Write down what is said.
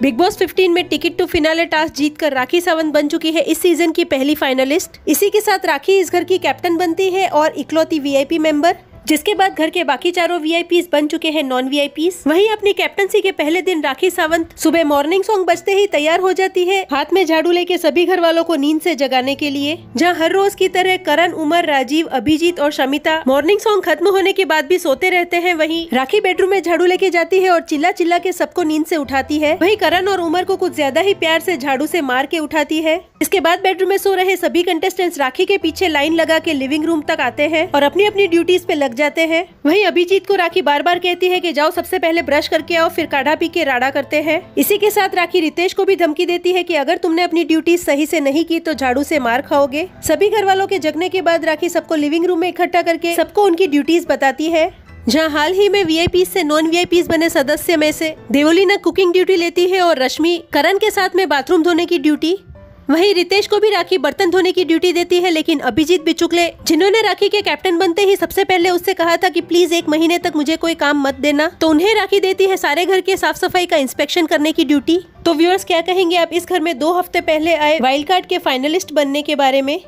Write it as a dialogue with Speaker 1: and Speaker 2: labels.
Speaker 1: big boss 15 में ticket to finale task जीतकर राखी सावंत बन चुकी है इस सीजन की पहली फाइनलिस्ट इसी के साथ राखी इस घर की कैप्टन बनती है और इकलौती वीआईपी मेंबर जिसके बाद घर के बाकी चारों वी बन चुके हैं नॉन पीस वहीं अपनी कैप्टनसी के पहले दिन राखी सावंत सुबह मॉर्निंग सॉन्ग बजते ही तैयार हो जाती है हाथ में झाड़ू लेके सभी घर वालों को नींद से जगाने के लिए जहां हर रोज की तरह करण उमर राजीव अभिजीत और शमिता मॉर्निंग सॉन्ग खत्म होने के बाद भी सोते रहते हैं वही राखी बेडरूम में झाड़ू लेके जाती है और चिल्ला चिल्ला के सबको नींद ऐसी उठाती है वही करण और उमर को कुछ ज्यादा ही प्यार ऐसी झाड़ू ऐसी मार के उठाती है इसके बाद बेडरूम में सो रहे सभी कंटेस्टेंट्स राखी के पीछे लाइन लगा के लिविंग रूम तक आते हैं और अपनी अपनी ड्यूटीज पे लग लग जाते हैं वहीं अभिजीत को राखी बार बार कहती है कि जाओ सबसे पहले ब्रश करके आओ फिर काढ़ा पी के राड़ा करते हैं इसी के साथ राखी रितेश को भी धमकी देती है कि अगर तुमने अपनी ड्यूटी सही से नहीं की तो झाड़ू से मार खाओगे सभी घर वालों के जगने के बाद राखी सबको लिविंग रूम में इकट्ठा करके सबको उनकी ड्यूटीज बताती है जहाँ हाल ही में वी से नॉन वी बने सदस्य में से देवोलीना कुकिंग ड्यूटी लेती है और रश्मि करण के साथ में बाथरूम धोने की ड्यूटी वहीं रितेश को भी राखी बर्तन धोने की ड्यूटी देती है लेकिन अभिजीत भी चुकले जिन्होंने राखी के कैप्टन बनते ही सबसे पहले उससे कहा था की प्लीज एक महीने तक मुझे कोई काम मत देना तो उन्हें राखी देती है सारे घर के साफ सफाई का इंस्पेक्शन करने की ड्यूटी तो व्यूअर्स क्या कहेंगे आप इस घर में दो हफ्ते पहले आए वाइल्ड कार्ड के फाइनलिस्ट बनने के बारे में